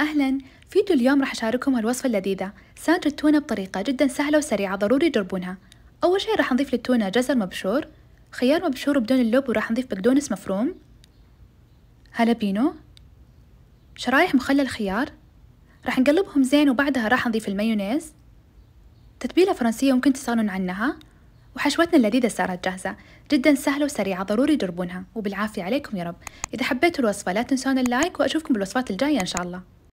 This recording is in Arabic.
أهلا فيديو اليوم راح أشارككم هالوصفة اللذيذة ساندر التونة بطريقة جدا سهلة وسريعة ضروري تجربونها أول شي راح نضيف للتونة جزر مبشور خيار مبشور بدون اللب وراح نضيف بقدونس مفروم هالبينو شرايح مخلل خيار راح نقلبهم زين وبعدها راح نضيف المايونيز تتبيلة فرنسية ممكن تسألون عنها وحشوتنا اللذيذة صارت جاهزة جدا سهلة وسريعة ضروري تجربونها وبالعافية عليكم يا رب إذا حبيتوا الوصفة لا تنسون اللايك وأشوفكم بالوصفات الجاية إن شاء الله